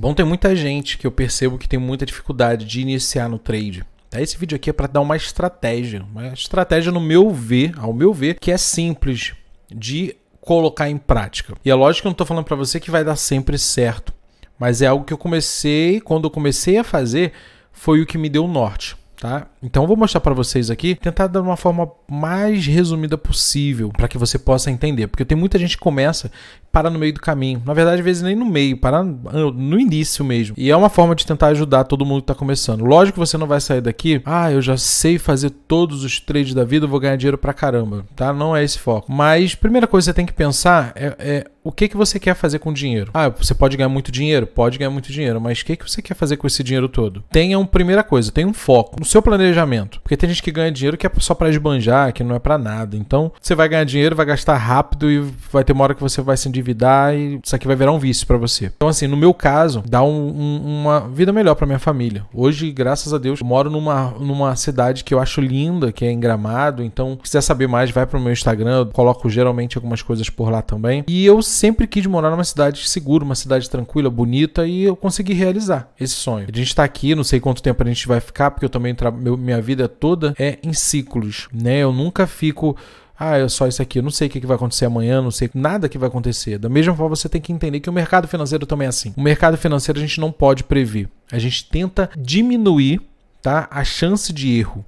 Bom, tem muita gente que eu percebo que tem muita dificuldade de iniciar no trade. Tá? Esse vídeo aqui é para dar uma estratégia, uma estratégia no meu ver, ao meu ver, que é simples de colocar em prática. E é lógico que eu não estou falando para você que vai dar sempre certo, mas é algo que eu comecei, quando eu comecei a fazer, foi o que me deu norte. Tá? Então eu vou mostrar para vocês aqui, tentar dar uma forma mais resumida possível para que você possa entender, porque tem muita gente que começa parar no meio do caminho. Na verdade, às vezes nem no meio, parar no início mesmo. E é uma forma de tentar ajudar todo mundo que tá começando. Lógico que você não vai sair daqui, ah, eu já sei fazer todos os trades da vida, eu vou ganhar dinheiro pra caramba, tá? Não é esse foco. Mas, primeira coisa que você tem que pensar é, é o que, que você quer fazer com o dinheiro? Ah, você pode ganhar muito dinheiro? Pode ganhar muito dinheiro, mas o que, que você quer fazer com esse dinheiro todo? Tenha uma primeira coisa, tenha um foco no seu planejamento. Porque tem gente que ganha dinheiro que é só para esbanjar, que não é para nada. Então, você vai ganhar dinheiro, vai gastar rápido e vai ter uma hora que você vai se endividar e isso aqui vai virar um vício para você. Então, assim, no meu caso, dá um, um, uma vida melhor para minha família. Hoje, graças a Deus, moro numa, numa cidade que eu acho linda, que é em Gramado. Então, se quiser saber mais, vai pro meu Instagram. Eu coloco geralmente algumas coisas por lá também. E eu sempre quis morar numa cidade segura, uma cidade tranquila, bonita, e eu consegui realizar esse sonho. A gente tá aqui, não sei quanto tempo a gente vai ficar, porque eu também, minha vida toda é em ciclos, né? Eu nunca fico ah, é só isso aqui, eu não sei o que vai acontecer amanhã, não sei nada que vai acontecer. Da mesma forma, você tem que entender que o mercado financeiro também é assim. O mercado financeiro a gente não pode prever. A gente tenta diminuir tá, a chance de erro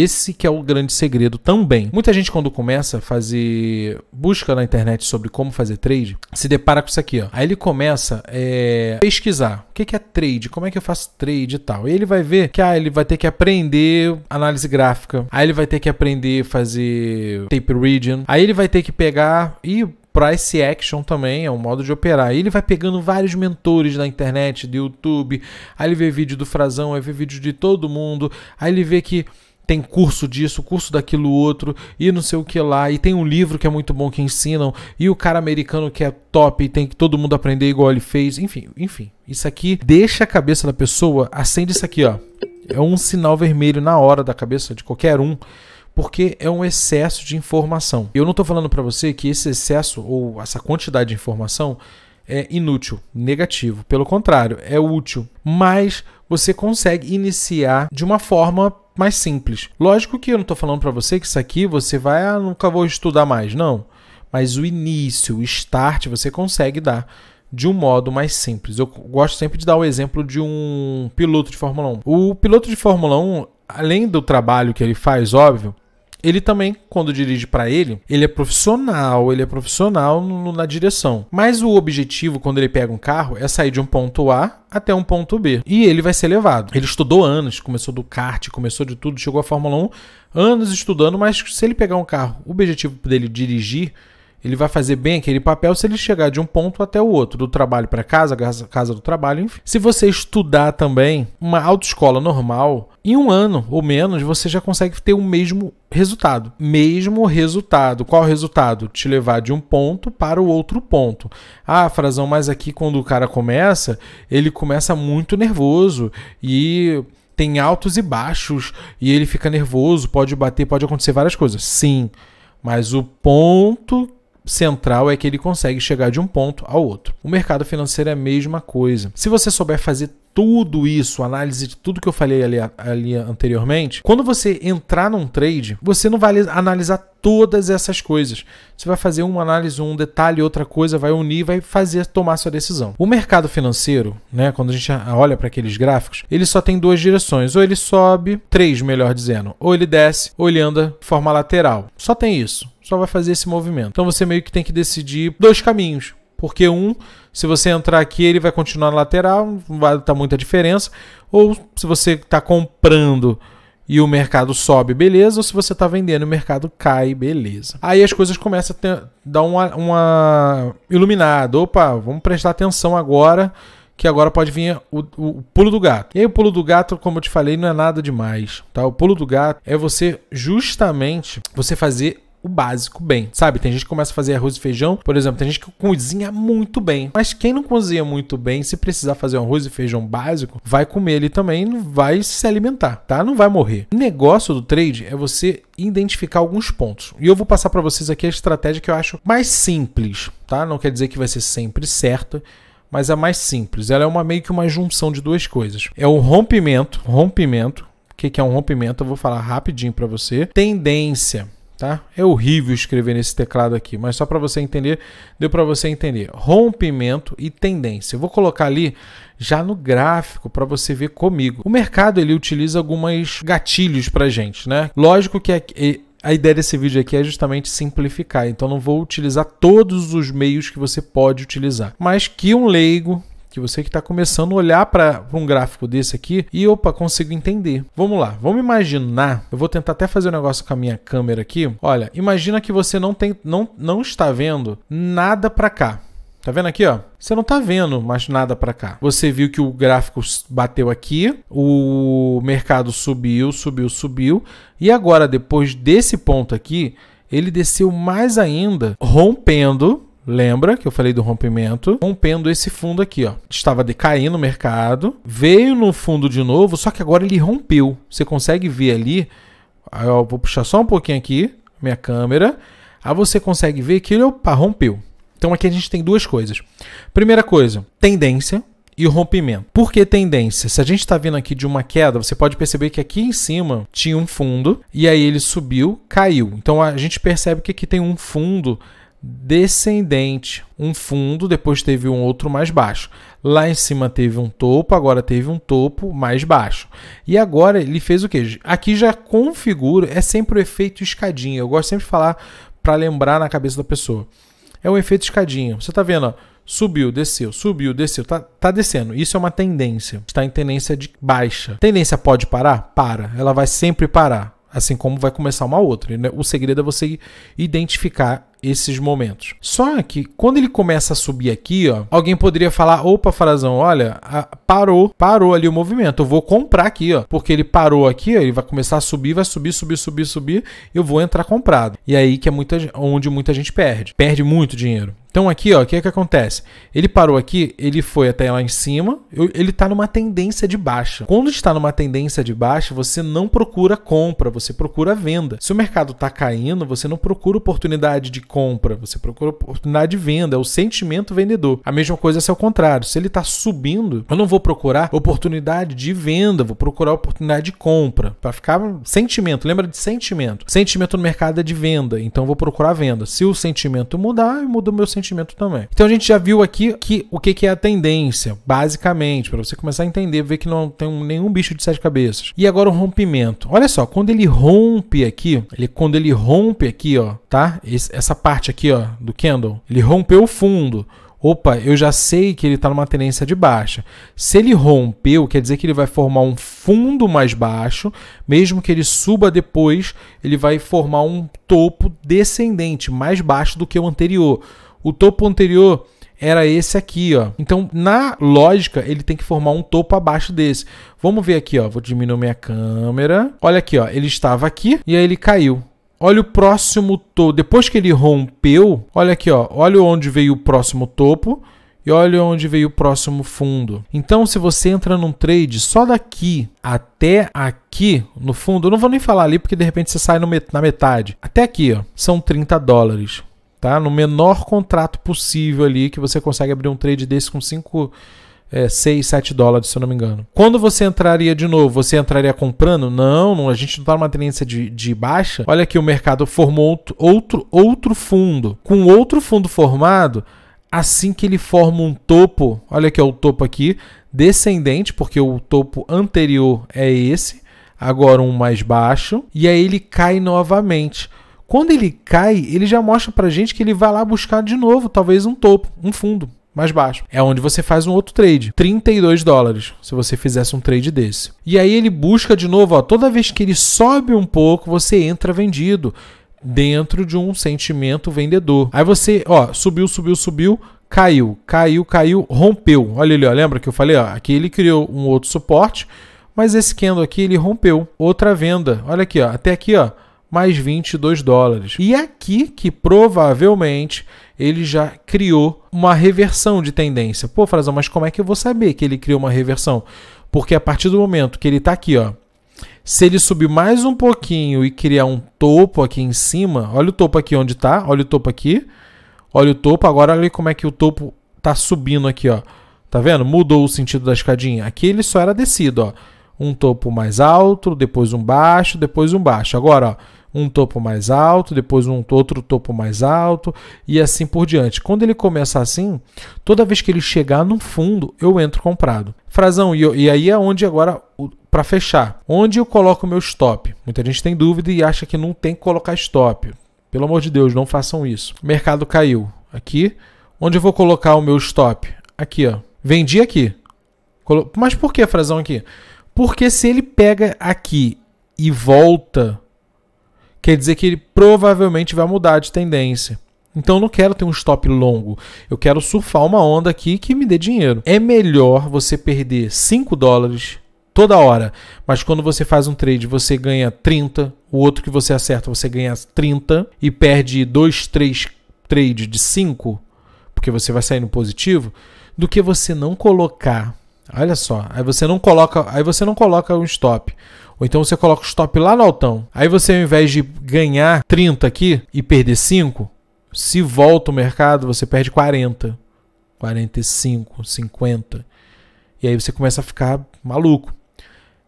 esse que é o grande segredo também. Muita gente quando começa a fazer busca na internet sobre como fazer trade, se depara com isso aqui, ó. Aí ele começa a é, pesquisar. O que é trade? Como é que eu faço trade e tal? E ele vai ver que ah, ele vai ter que aprender análise gráfica. Aí ele vai ter que aprender a fazer tape reading. Aí ele vai ter que pegar e price action também é um modo de operar. ele vai pegando vários mentores na internet, do YouTube. Aí ele vê vídeo do Frazão, aí vê vídeo de todo mundo. Aí ele vê que tem curso disso, curso daquilo outro, e não sei o que lá, e tem um livro que é muito bom que ensinam, e o cara americano que é top e tem que todo mundo aprender igual ele fez, enfim, enfim. Isso aqui deixa a cabeça da pessoa, acende isso aqui, ó. É um sinal vermelho na hora da cabeça de qualquer um porque é um excesso de informação. Eu não estou falando para você que esse excesso ou essa quantidade de informação é inútil, negativo. Pelo contrário, é útil. Mas você consegue iniciar de uma forma mais simples. Lógico que eu não estou falando para você que isso aqui você vai, ah, nunca vou estudar mais, não. Mas o início, o start, você consegue dar de um modo mais simples. Eu gosto sempre de dar o exemplo de um piloto de Fórmula 1. O piloto de Fórmula 1, além do trabalho que ele faz, óbvio, ele também, quando dirige para ele, ele é profissional, ele é profissional no, na direção. Mas o objetivo, quando ele pega um carro, é sair de um ponto A até um ponto B. E ele vai ser levado. Ele estudou anos, começou do kart, começou de tudo, chegou à Fórmula 1, anos estudando, mas se ele pegar um carro, o objetivo dele dirigir ele vai fazer bem aquele papel se ele chegar de um ponto até o outro, do trabalho para casa, casa do trabalho, enfim. Se você estudar também uma autoescola normal, em um ano ou menos você já consegue ter o mesmo resultado. Mesmo resultado. Qual resultado? Te levar de um ponto para o outro ponto. Ah, frasão, mas aqui quando o cara começa, ele começa muito nervoso e tem altos e baixos e ele fica nervoso, pode bater, pode acontecer várias coisas. Sim, mas o ponto central é que ele consegue chegar de um ponto ao outro. O mercado financeiro é a mesma coisa. Se você souber fazer tudo isso, análise de tudo que eu falei ali, ali, anteriormente, quando você entrar num trade, você não vai analisar todas essas coisas. Você vai fazer uma análise, um detalhe, outra coisa, vai unir, vai fazer tomar sua decisão. O mercado financeiro, né, quando a gente olha para aqueles gráficos, ele só tem duas direções, ou ele sobe, três, melhor dizendo, ou ele desce, ou ele anda de forma lateral. Só tem isso só vai fazer esse movimento. Então você meio que tem que decidir dois caminhos. Porque um, se você entrar aqui, ele vai continuar na lateral, não vai estar muita diferença. Ou se você está comprando e o mercado sobe, beleza. Ou se você está vendendo e o mercado cai, beleza. Aí as coisas começam a ter, dar uma, uma iluminada. Opa, vamos prestar atenção agora, que agora pode vir o, o, o pulo do gato. E aí o pulo do gato, como eu te falei, não é nada demais. Tá? O pulo do gato é você justamente você fazer o básico bem, sabe? Tem gente que começa a fazer arroz e feijão, por exemplo, tem gente que cozinha muito bem. Mas quem não cozinha muito bem, se precisar fazer um arroz e feijão básico, vai comer ele também, vai se alimentar, tá? Não vai morrer. O negócio do trade é você identificar alguns pontos. E eu vou passar para vocês aqui a estratégia que eu acho mais simples, tá? Não quer dizer que vai ser sempre certa, mas é mais simples. Ela é uma meio que uma junção de duas coisas. É o rompimento, rompimento. O que, que é um rompimento? Eu vou falar rapidinho para você. Tendência tá? É horrível escrever nesse teclado aqui, mas só para você entender, deu para você entender. Rompimento e tendência. Eu vou colocar ali já no gráfico para você ver comigo. O mercado ele utiliza algumas gatilhos para gente, né? Lógico que a ideia desse vídeo aqui é justamente simplificar, então não vou utilizar todos os meios que você pode utilizar, mas que um leigo que você que está começando a olhar para um gráfico desse aqui e opa, consigo entender. Vamos lá, vamos imaginar. Eu vou tentar até fazer um negócio com a minha câmera aqui. Olha, imagina que você não tem, não, não está vendo nada para cá. Tá vendo aqui, ó? Você não tá vendo mais nada para cá. Você viu que o gráfico bateu aqui, o mercado subiu, subiu, subiu, e agora depois desse ponto aqui, ele desceu mais ainda, rompendo Lembra que eu falei do rompimento? Rompendo esse fundo aqui, ó. Estava decaindo o mercado, veio no fundo de novo, só que agora ele rompeu. Você consegue ver ali? eu vou puxar só um pouquinho aqui, minha câmera. Aí você consegue ver que ele opa, rompeu. Então aqui a gente tem duas coisas. Primeira coisa, tendência e rompimento. Por que tendência? Se a gente está vindo aqui de uma queda, você pode perceber que aqui em cima tinha um fundo e aí ele subiu, caiu. Então a gente percebe que aqui tem um fundo descendente, um fundo, depois teve um outro mais baixo. Lá em cima teve um topo, agora teve um topo mais baixo. E agora ele fez o que? Aqui já configura, é sempre o efeito escadinha. Eu gosto sempre de falar para lembrar na cabeça da pessoa. É um efeito escadinha. Você está vendo, ó, subiu, desceu, subiu, desceu, tá, tá descendo. Isso é uma tendência. Está em tendência de baixa. Tendência pode parar? Para. Ela vai sempre parar assim como vai começar uma outra. Né? O segredo é você identificar esses momentos. Só que quando ele começa a subir aqui, ó, alguém poderia falar, opa, Farazão, olha, a, parou, parou ali o movimento. Eu vou comprar aqui, ó, porque ele parou aqui, ó, ele vai começar a subir, vai subir, subir, subir, subir, eu vou entrar comprado. E é aí que é muita, onde muita gente perde, perde muito dinheiro. Então aqui, ó, o que é que acontece? Ele parou aqui, ele foi até lá em cima, ele está numa tendência de baixa. Quando está numa tendência de baixa, você não procura compra, você procura venda. Se o mercado está caindo, você não procura oportunidade de compra, você procura oportunidade de venda, é o sentimento vendedor. A mesma coisa se é o contrário. Se ele está subindo, eu não vou procurar oportunidade de venda, vou procurar oportunidade de compra. Para ficar sentimento, lembra de sentimento. Sentimento no mercado é de venda, então vou procurar venda. Se o sentimento mudar, eu mudo o meu sentimento sentimento também. Então a gente já viu aqui que, o que, que é a tendência, basicamente, para você começar a entender, ver que não tem nenhum bicho de sete cabeças. E agora o rompimento. Olha só, quando ele rompe aqui, ele, quando ele rompe aqui, ó, tá? Esse, essa parte aqui, ó, do candle, ele rompeu o fundo opa, eu já sei que ele está numa tendência de baixa. Se ele rompeu, quer dizer que ele vai formar um fundo mais baixo, mesmo que ele suba depois, ele vai formar um topo descendente, mais baixo do que o anterior. O topo anterior era esse aqui, ó. Então, na lógica, ele tem que formar um topo abaixo desse. Vamos ver aqui, ó. Vou diminuir minha câmera. Olha aqui, ó. Ele estava aqui e aí ele caiu. Olha o próximo topo. Depois que ele rompeu, olha aqui, ó. Olha onde veio o próximo topo e olha onde veio o próximo fundo. Então, se você entra num trade só daqui até aqui, no fundo, eu não vou nem falar ali porque de repente você sai met na metade. Até aqui, ó, são 30 dólares tá? No menor contrato possível ali, que você consegue abrir um trade desse com 5, 6, 7 dólares, se eu não me engano. Quando você entraria de novo, você entraria comprando? Não, não a gente não está numa tendência de, de baixa. Olha aqui, o mercado formou outro, outro fundo. Com outro fundo formado, assim que ele forma um topo, olha aqui, é o topo aqui, descendente, porque o topo anterior é esse, agora um mais baixo, e aí ele cai novamente. Quando ele cai, ele já mostra pra gente que ele vai lá buscar de novo, talvez um topo, um fundo mais baixo. É onde você faz um outro trade, 32 dólares, se você fizesse um trade desse. E aí ele busca de novo, ó, toda vez que ele sobe um pouco, você entra vendido dentro de um sentimento vendedor. Aí você, ó, subiu, subiu, subiu, caiu, caiu, caiu, rompeu. Olha ali, ó, lembra que eu falei, ó, aqui ele criou um outro suporte, mas esse candle aqui ele rompeu, outra venda. Olha aqui, ó, até aqui, ó, mais 22 dólares. E é aqui que provavelmente ele já criou uma reversão de tendência. Pô, Frazão, mas como é que eu vou saber que ele criou uma reversão? Porque a partir do momento que ele está aqui, ó, se ele subir mais um pouquinho e criar um topo aqui em cima, olha o topo aqui onde está, olha o topo aqui, olha o topo, agora olha como é que o topo está subindo aqui, ó. Tá vendo? Mudou o sentido da escadinha. Aqui ele só era descido, ó um topo mais alto, depois um baixo, depois um baixo. Agora, ó, um topo mais alto, depois um outro topo mais alto e assim por diante. Quando ele começa assim, toda vez que ele chegar no fundo, eu entro comprado. Frasão, e, e aí é onde agora, para fechar, onde eu coloco o meu stop? Muita gente tem dúvida e acha que não tem que colocar stop. Pelo amor de Deus, não façam isso. O mercado caiu. Aqui, onde eu vou colocar o meu stop? Aqui, ó. Vendi aqui. Mas por que, frasão, aqui? Porque se ele pega aqui e volta, quer dizer que ele provavelmente vai mudar de tendência. Então eu não quero ter um stop longo. Eu quero surfar uma onda aqui que me dê dinheiro. É melhor você perder 5 dólares toda hora, mas quando você faz um trade, você ganha 30, o outro que você acerta, você ganha 30 e perde 2, 3 trades de 5, porque você vai sair no positivo, do que você não colocar Olha só, aí você não coloca, aí você não coloca um stop. Ou então você coloca o stop lá no altão. Aí você ao invés de ganhar 30 aqui e perder 5, se volta o mercado, você perde 40, 45, 50. E aí você começa a ficar maluco.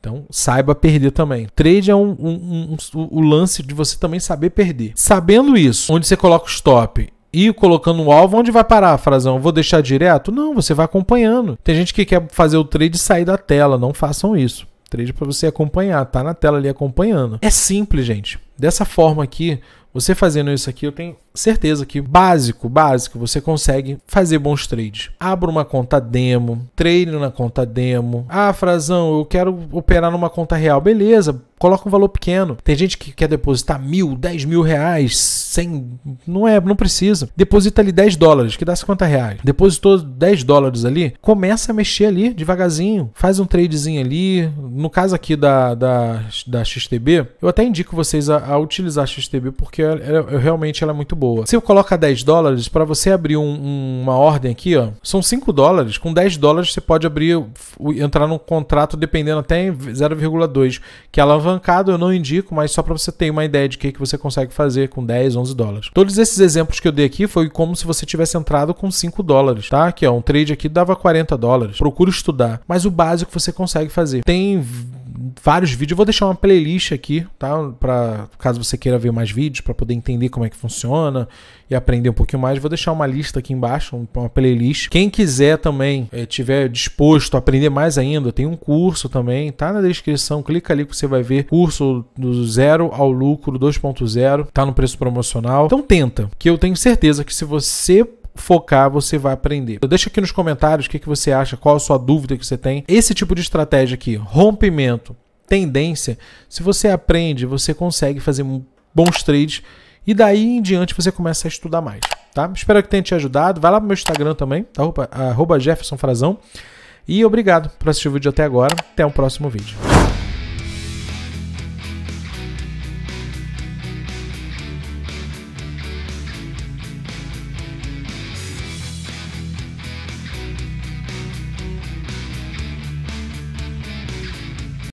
Então, saiba perder também. Trade é um, um, um, um, o lance de você também saber perder. Sabendo isso, onde você coloca o stop ir colocando um alvo, onde vai parar, Frazão? Vou deixar direto? Não, você vai acompanhando. Tem gente que quer fazer o trade sair da tela, não façam isso. Trade é para você acompanhar, tá na tela ali acompanhando. É simples, gente. Dessa forma aqui, você fazendo isso aqui, eu tenho certeza que básico, básico, você consegue fazer bons trades. Abra uma conta demo, treine na conta demo. Ah, Frazão, eu quero operar numa conta real. Beleza, coloca um valor pequeno. Tem gente que quer depositar mil, dez mil reais, cem, não é, não precisa. Deposita ali dez dólares, que dá 50 reais. Depositou dez dólares ali, começa a mexer ali devagarzinho. Faz um tradezinho ali. No caso aqui da, da, da XTB, eu até indico vocês a, a utilizar a XTB porque ela, ela, realmente ela é muito boa. Se eu colocar 10 dólares, para você abrir um, um, uma ordem aqui, ó, são 5 dólares. Com 10 dólares você pode abrir, entrar num contrato dependendo até 0,2, que é alavancado, eu não indico, mas só para você ter uma ideia de o que, que você consegue fazer com 10, 11 dólares. Todos esses exemplos que eu dei aqui foi como se você tivesse entrado com 5 dólares, tá? Aqui, ó, um trade aqui dava 40 dólares. Procura estudar, mas o básico você consegue fazer. Tem vários vídeos. Eu vou deixar uma playlist aqui, tá? Para caso você queira ver mais vídeos para poder entender como é que funciona e aprender um pouquinho mais, vou deixar uma lista aqui embaixo, uma playlist. Quem quiser também, é, tiver disposto a aprender mais ainda, tem um curso também, tá na descrição, clica ali que você vai ver curso do zero ao lucro 2.0, tá no preço promocional. Então tenta, que eu tenho certeza que se você focar, você vai aprender. Então deixa aqui nos comentários o que, que você acha, qual a sua dúvida que você tem. Esse tipo de estratégia aqui, rompimento, tendência, se você aprende, você consegue fazer bons trades e daí em diante você começa a estudar mais, tá? Espero que tenha te ajudado. Vai lá pro meu Instagram também, tá? arroba Jefferson Frazão. E obrigado por assistir o vídeo até agora. Até o próximo vídeo.